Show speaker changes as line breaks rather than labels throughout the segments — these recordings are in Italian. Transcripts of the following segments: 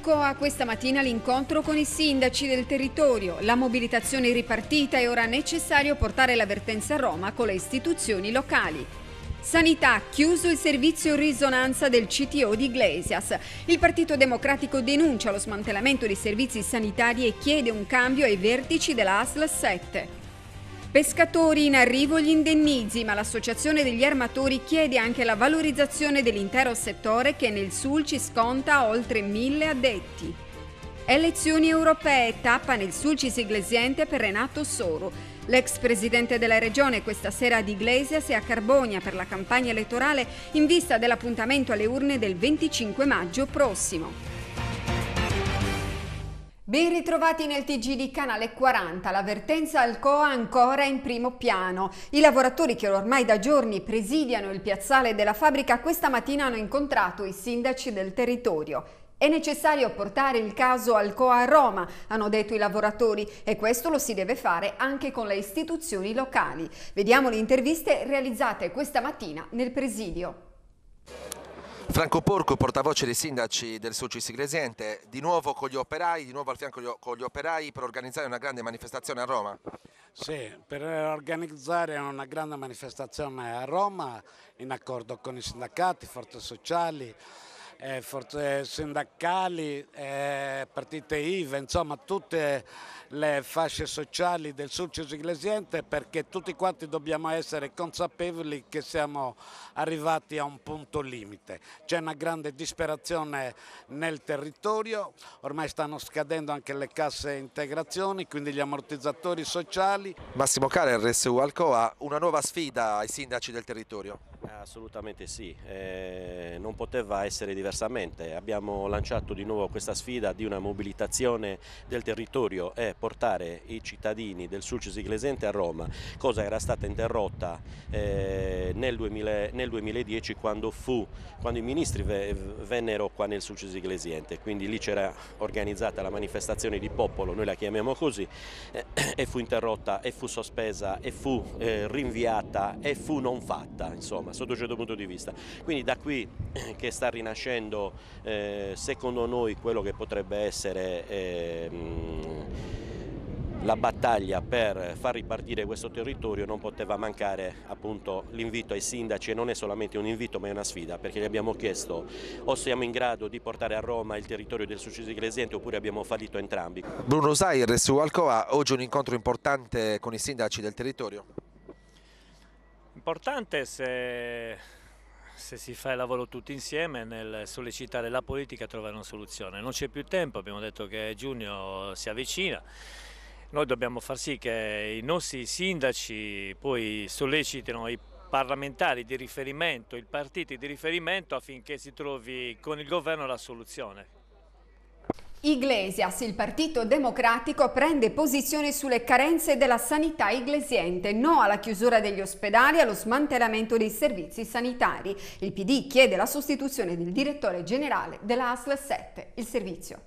Ecco, a questa mattina l'incontro con i sindaci del territorio. La mobilitazione è ripartita e ora è necessario portare l'avvertenza a Roma con le istituzioni locali. Sanità, chiuso il servizio risonanza del CTO di Iglesias. Il Partito Democratico denuncia lo smantellamento dei servizi sanitari e chiede un cambio ai vertici della ASL 7. Pescatori in arrivo gli indennizi, ma l'associazione degli armatori chiede anche la valorizzazione dell'intero settore che nel Sul ci sconta oltre mille addetti. Elezioni europee, tappa nel Sulcis Iglesiente per Renato Soro. L'ex presidente della regione questa sera ad Iglesias e a Carbogna per la campagna elettorale in vista dell'appuntamento alle urne del 25 maggio prossimo. Ben ritrovati nel TG di Canale 40, l'avvertenza Alcoa ancora in primo piano. I lavoratori che ormai da giorni presidiano il piazzale della fabbrica questa mattina hanno incontrato i sindaci del territorio. È necessario portare il caso Alcoa a Roma, hanno detto i lavoratori, e questo lo si deve fare anche con le istituzioni locali. Vediamo le interviste realizzate questa mattina nel presidio.
Franco Porco, portavoce dei sindaci del Sulcis Iglesiente, di nuovo con gli operai, di nuovo al fianco con gli operai per organizzare una grande manifestazione a Roma. Sì, per organizzare una grande manifestazione a Roma in accordo con i sindacati, forze sociali, eh, forze eh, sindacali, eh, partite IVE, insomma tutte le fasce sociali del Sulcis Iglesiente perché tutti quanti dobbiamo essere consapevoli che siamo arrivati a un punto limite. C'è una grande disperazione nel territorio, ormai stanno scadendo anche le casse integrazioni, quindi gli ammortizzatori sociali. Massimo Cara, RSU Alcoa, una nuova sfida ai sindaci del territorio? Assolutamente sì, eh, non poteva essere diverso diversamente. Abbiamo lanciato di nuovo questa sfida di una mobilitazione del territorio e portare i cittadini del Sulcis Iglesiente a Roma, cosa era stata interrotta eh, nel, 2010 quando, fu, quando i ministri vennero qua nel Sulcis Iglesiente, quindi lì c'era organizzata la manifestazione di popolo, noi la chiamiamo così, eh, e fu interrotta e fu sospesa e fu eh, rinviata e fu non fatta, insomma, sotto un certo punto di vista. Quindi da qui che sta rinascendo facendo eh, secondo noi quello che potrebbe essere ehm, la battaglia per far ripartire questo territorio non poteva mancare appunto l'invito ai sindaci e non è solamente un invito ma è una sfida perché gli abbiamo chiesto o siamo in grado di portare a Roma il territorio del successo Iglesiente oppure abbiamo fallito entrambi. Bruno Zair su Alcoa, oggi un incontro importante con i sindaci del territorio? Importante se se si fa il lavoro tutti insieme nel sollecitare la politica a trovare una soluzione. Non c'è più tempo, abbiamo detto che giugno si avvicina, noi dobbiamo far sì che i nostri sindaci poi sollecitino i parlamentari di riferimento, i partiti di riferimento affinché si trovi con il governo la soluzione.
Iglesias, il Partito Democratico prende posizione sulle carenze della sanità iglesiente, no alla chiusura degli ospedali e allo smantellamento dei servizi sanitari. Il PD chiede la sostituzione del direttore generale della ASL 7, il servizio.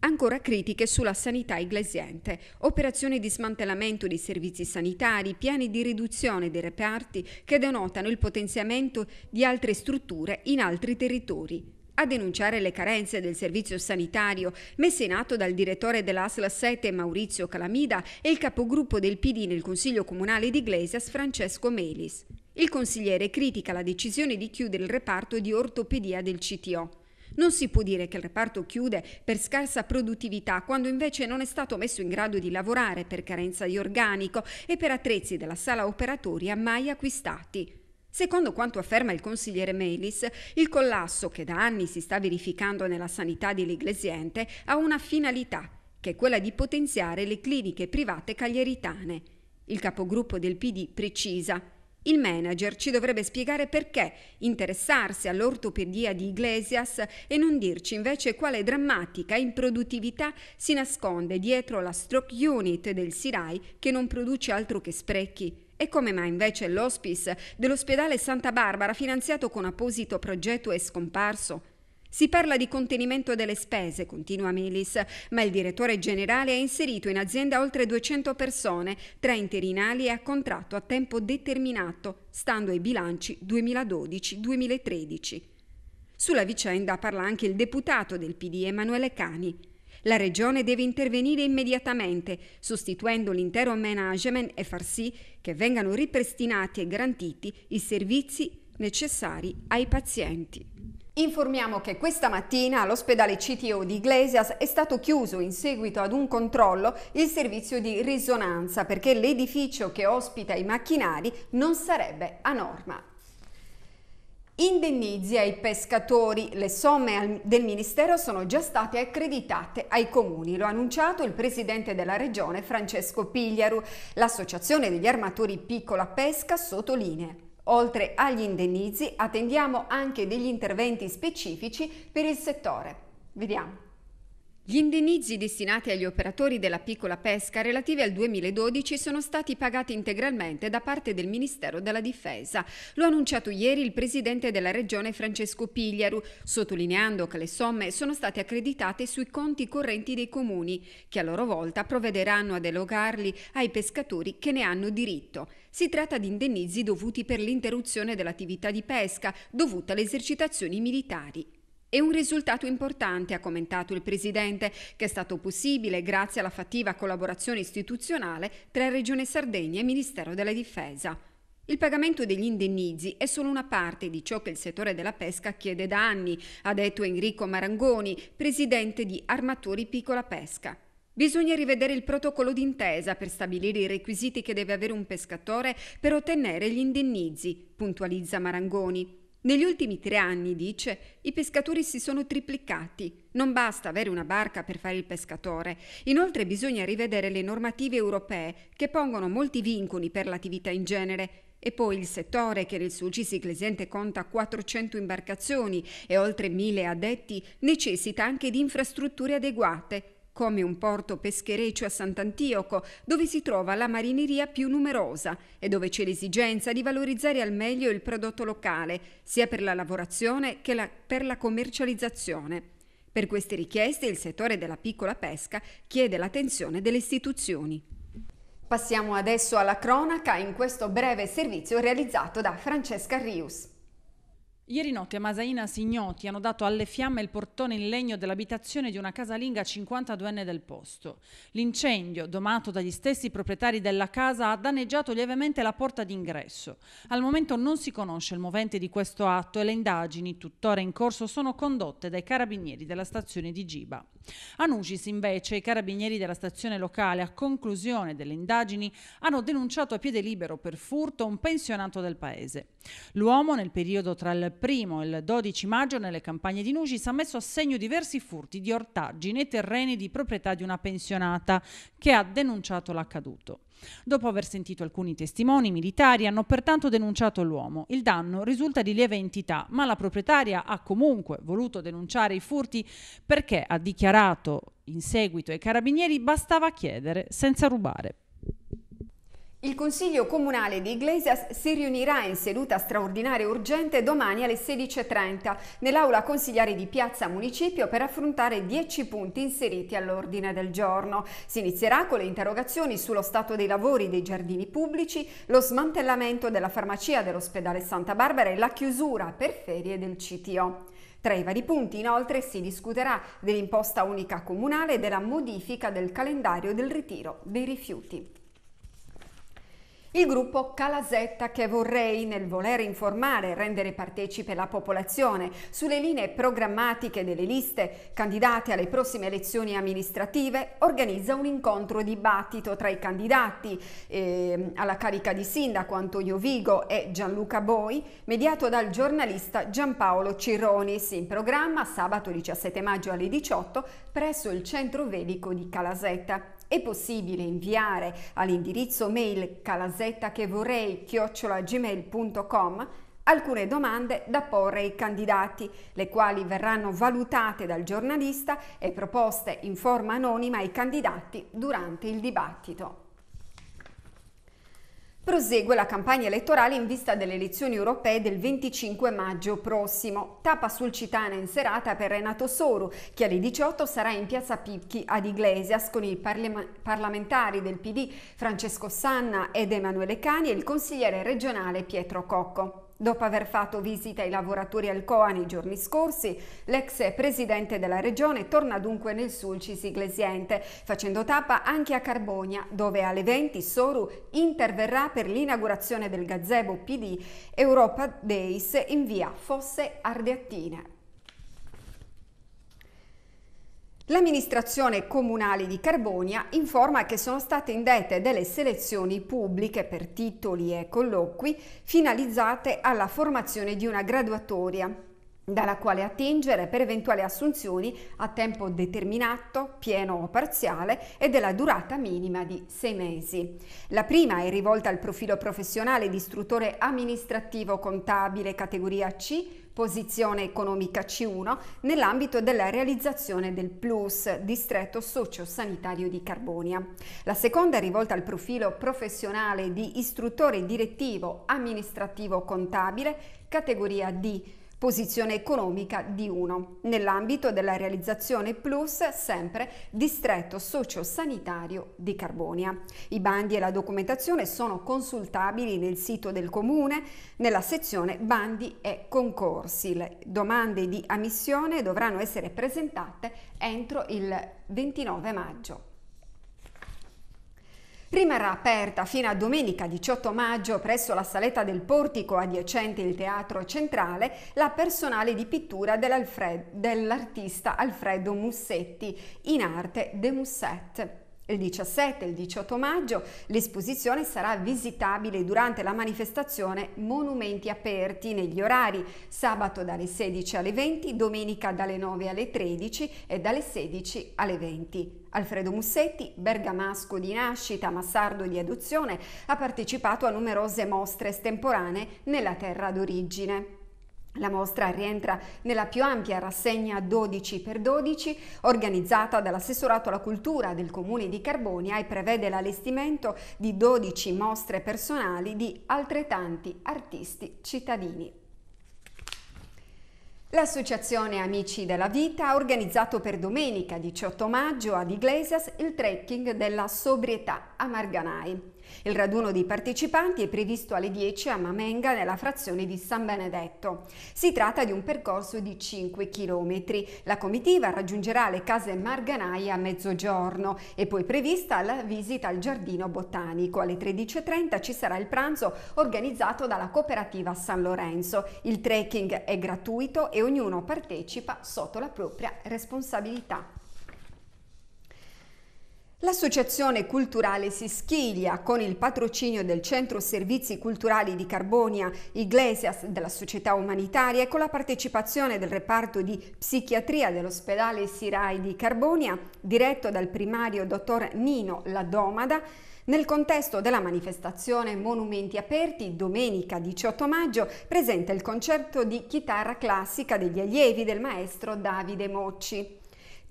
Ancora critiche sulla sanità iglesiente, operazioni di smantellamento dei servizi sanitari, piani di riduzione dei reparti che denotano il potenziamento di altre strutture in altri territori a denunciare le carenze del servizio sanitario messe in atto dal direttore dell'ASLA 7 Maurizio Calamida e il capogruppo del PD nel Consiglio Comunale di Iglesias Francesco Melis. Il consigliere critica la decisione di chiudere il reparto di ortopedia del CTO. Non si può dire che il reparto chiude per scarsa produttività quando invece non è stato messo in grado di lavorare per carenza di organico e per attrezzi della sala operatoria mai acquistati. Secondo quanto afferma il consigliere Melis, il collasso che da anni si sta verificando nella sanità dell'Iglesiente ha una finalità, che è quella di potenziare le cliniche private cagliaritane. Il capogruppo del PD precisa il manager ci dovrebbe spiegare perché interessarsi all'ortopedia di Iglesias e non dirci invece quale drammatica improduttività si nasconde dietro la stroke unit del SIRAI che non produce altro che sprechi. E come mai invece l'ospice dell'ospedale Santa Barbara, finanziato con apposito progetto, è scomparso? Si parla di contenimento delle spese, continua Melis, ma il direttore generale ha inserito in azienda oltre 200 persone, tra interinali e a contratto a tempo determinato, stando ai bilanci 2012-2013. Sulla vicenda parla anche il deputato del PD Emanuele Cani. La Regione deve intervenire immediatamente, sostituendo l'intero management e far sì che vengano ripristinati e garantiti i servizi necessari ai pazienti. Informiamo che questa mattina all'ospedale CTO di Iglesias è stato chiuso in seguito ad un controllo il servizio di risonanza perché l'edificio che ospita i macchinari non sarebbe a norma indennizzi ai pescatori. Le somme del Ministero sono già state accreditate ai comuni, lo ha annunciato il Presidente della Regione Francesco Pigliaru. L'Associazione degli Armatori Piccola Pesca sottolinea. Oltre agli indennizi attendiamo anche degli interventi specifici per il settore. Vediamo. Gli indennizi destinati agli operatori della piccola pesca relativi al 2012 sono stati pagati integralmente da parte del Ministero della Difesa. Lo ha annunciato ieri il presidente della regione Francesco Pigliaru, sottolineando che le somme sono state accreditate sui conti correnti dei comuni, che a loro volta provvederanno ad elogarli ai pescatori che ne hanno diritto. Si tratta di indennizi dovuti per l'interruzione dell'attività di pesca dovuta alle esercitazioni militari è un risultato importante, ha commentato il Presidente, che è stato possibile grazie alla fattiva collaborazione istituzionale tra Regione Sardegna e Ministero della Difesa. Il pagamento degli indennizi è solo una parte di ciò che il settore della pesca chiede da anni, ha detto Enrico Marangoni, presidente di Armatori Piccola Pesca. Bisogna rivedere il protocollo d'intesa per stabilire i requisiti che deve avere un pescatore per ottenere gli indennizi, puntualizza Marangoni. Negli ultimi tre anni, dice, i pescatori si sono triplicati. Non basta avere una barca per fare il pescatore. Inoltre bisogna rivedere le normative europee che pongono molti vincoli per l'attività in genere. E poi il settore, che nel Sulcis Ciclesente conta 400 imbarcazioni e oltre 1000 addetti, necessita anche di infrastrutture adeguate come un porto peschereccio a Sant'Antioco, dove si trova la marineria più numerosa e dove c'è l'esigenza di valorizzare al meglio il prodotto locale, sia per la lavorazione che la, per la commercializzazione. Per queste richieste il settore della piccola pesca chiede l'attenzione delle istituzioni. Passiamo adesso alla cronaca in questo breve servizio realizzato da Francesca Rius.
Ieri notte a Masaina Signoti hanno dato alle fiamme il portone in legno dell'abitazione di una casalinga 52enne del posto. L'incendio, domato dagli stessi proprietari della casa, ha danneggiato lievemente la porta d'ingresso. Al momento non si conosce il movente di questo atto e le indagini, tuttora in corso, sono condotte dai carabinieri della stazione di Giba. A Nucis, invece, i carabinieri della stazione locale, a conclusione delle indagini, hanno denunciato a piede libero per furto un pensionato del paese. L'uomo, nel periodo tra il primo e il 12 maggio nelle campagne di Nugis ha messo a segno diversi furti di ortaggi nei terreni di proprietà di una pensionata che ha denunciato l'accaduto. Dopo aver sentito alcuni testimoni, i militari hanno pertanto denunciato l'uomo. Il danno risulta di lieve entità, ma la proprietaria ha comunque voluto denunciare i furti perché, ha dichiarato in seguito ai carabinieri, bastava chiedere senza rubare.
Il Consiglio Comunale di Iglesias si riunirà in seduta straordinaria e urgente domani alle 16.30 nell'aula consigliare di Piazza Municipio per affrontare 10 punti inseriti all'ordine del giorno. Si inizierà con le interrogazioni sullo stato dei lavori dei giardini pubblici, lo smantellamento della farmacia dell'ospedale Santa Barbara e la chiusura per ferie del CTO. Tra i vari punti inoltre si discuterà dell'imposta unica comunale e della modifica del calendario del ritiro dei rifiuti. Il gruppo Calasetta che vorrei nel volere informare e rendere partecipe la popolazione sulle linee programmatiche delle liste candidate alle prossime elezioni amministrative organizza un incontro dibattito tra i candidati eh, alla carica di sindaco Antonio Vigo e Gianluca Boi mediato dal giornalista Giampaolo Cironis in programma sabato 17 maggio alle 18 presso il centro vedico di Calasetta. È possibile inviare all'indirizzo mail calasetta che vorrei chiocciolagmail.com alcune domande da porre ai candidati, le quali verranno valutate dal giornalista e proposte in forma anonima ai candidati durante il dibattito. Prosegue la campagna elettorale in vista delle elezioni europee del 25 maggio prossimo. Tappa sul Citana in serata per Renato Soru, che alle 18 sarà in piazza Picchi ad Iglesias con i parlamentari del PD Francesco Sanna ed Emanuele Cani e il consigliere regionale Pietro Cocco. Dopo aver fatto visita ai lavoratori al COA nei giorni scorsi, l'ex presidente della regione torna dunque nel Sulcis Iglesiente, facendo tappa anche a Carbogna, dove alle 20 Soru interverrà per l'inaugurazione del gazebo PD Europa Days in via Fosse Ardeattine. L'amministrazione comunale di Carbonia informa che sono state indette delle selezioni pubbliche per titoli e colloqui finalizzate alla formazione di una graduatoria dalla quale attingere per eventuali assunzioni a tempo determinato, pieno o parziale e della durata minima di sei mesi. La prima è rivolta al profilo professionale di istruttore amministrativo contabile categoria C posizione economica C1 nell'ambito della realizzazione del PLUS, distretto sociosanitario di Carbonia. La seconda è rivolta al profilo professionale di istruttore direttivo amministrativo contabile, categoria D, posizione economica di 1, nell'ambito della realizzazione plus sempre distretto sociosanitario di Carbonia. I bandi e la documentazione sono consultabili nel sito del comune nella sezione bandi e concorsi. Le domande di ammissione dovranno essere presentate entro il 29 maggio. Rimarrà aperta fino a domenica 18 maggio presso la saletta del portico adiacente il Teatro Centrale la personale di pittura dell'artista Alfredo Mussetti in arte De Musset. Il 17 e il 18 maggio l'esposizione sarà visitabile durante la manifestazione Monumenti Aperti negli orari sabato dalle 16 alle 20, domenica dalle 9 alle 13 e dalle 16 alle 20. Alfredo Mussetti, bergamasco di nascita ma sardo di adozione, ha partecipato a numerose mostre estemporanee nella terra d'origine. La mostra rientra nella più ampia rassegna 12x12 organizzata dall'assessorato alla cultura del comune di Carbonia e prevede l'allestimento di 12 mostre personali di altrettanti artisti cittadini. L'associazione Amici della Vita ha organizzato per domenica 18 maggio ad Iglesias il trekking della sobrietà a Marganai. Il raduno dei partecipanti è previsto alle 10 a Mamenga nella frazione di San Benedetto. Si tratta di un percorso di 5 km. La comitiva raggiungerà le case Marganai a mezzogiorno e poi prevista la visita al giardino botanico. Alle 13.30 ci sarà il pranzo organizzato dalla cooperativa San Lorenzo. Il trekking è gratuito e ognuno partecipa sotto la propria responsabilità. L'Associazione Culturale Sischiglia, con il patrocinio del Centro Servizi Culturali di Carbonia, Iglesias della Società Umanitaria e con la partecipazione del reparto di psichiatria dell'ospedale Sirai di Carbonia, diretto dal primario dottor Nino Ladomada, nel contesto della manifestazione Monumenti Aperti, domenica 18 maggio, presenta il concerto di chitarra classica degli allievi del maestro Davide Mocci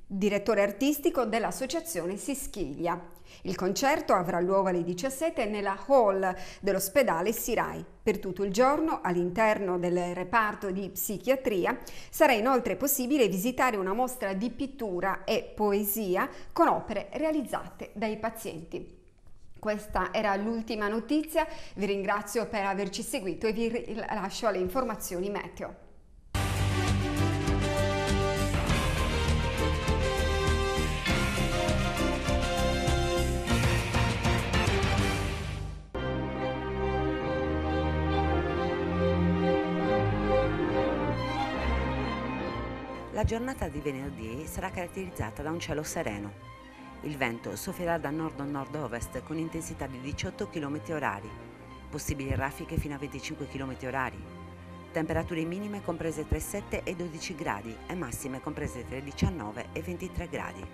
direttore artistico dell'associazione Sischiglia. Il concerto avrà luogo alle 17 nella hall dell'ospedale Sirai. Per tutto il giorno, all'interno del reparto di psichiatria, sarà inoltre possibile visitare una mostra di pittura e poesia con opere realizzate dai pazienti. Questa era l'ultima notizia, vi ringrazio per averci seguito e vi lascio alle informazioni meteo.
La giornata di venerdì sarà caratterizzata da un cielo sereno. Il vento soffierà da nord a nord-ovest con intensità di 18 km orari, possibili raffiche fino a 25 km orari. Temperature minime comprese tra i 7 e i 12 gradi e massime comprese tra i 19 e i 23 gradi.